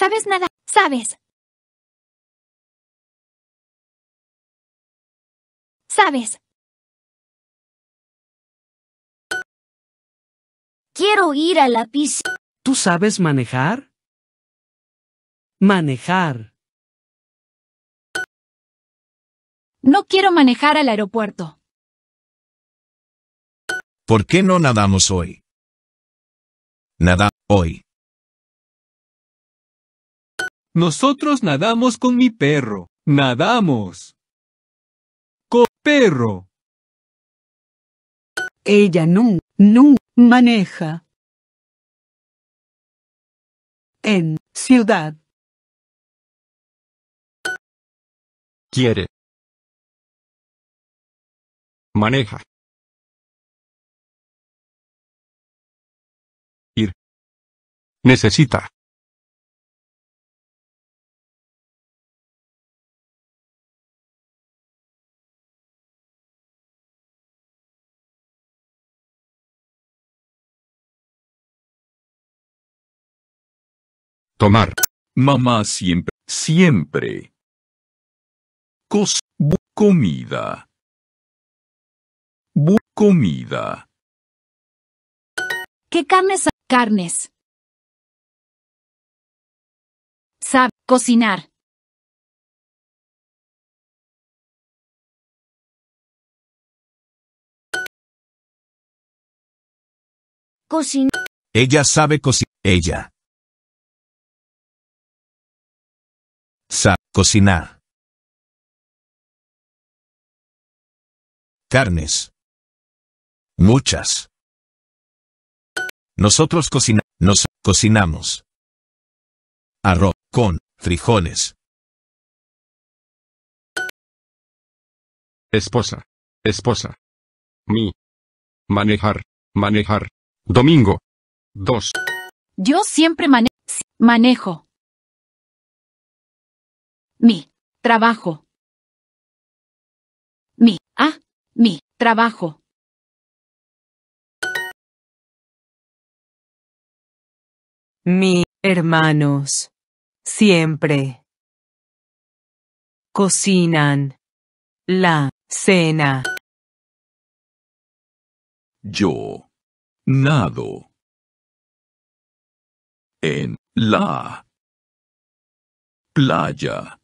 ¿Sabes nada? ¿Sabes? ¿Sabes? Quiero ir a la piscina. ¿Tú sabes manejar? Manejar. No quiero manejar al aeropuerto. ¿Por qué no nadamos hoy? Nada hoy. Nosotros nadamos con mi perro. Nadamos. Con perro. Ella no, no, maneja. En ciudad. Quiere. Maneja. Ir. Necesita. Tomar. Mamá siempre, siempre. Cos, comida. comida. ¿Qué carnes? Carnes. Sab, cocinar. Cocinar. Ella sabe cocinar. Ella. Cocinar. Carnes. Muchas. Nosotros cocinamos. Arroz con frijoles. Esposa. Esposa. Mi. Manejar. Manejar. Domingo. Dos. Yo siempre manejo mi trabajo. Mi ah, mi trabajo. Mi hermanos siempre cocinan la cena. Yo nado en la playa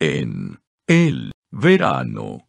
en el verano.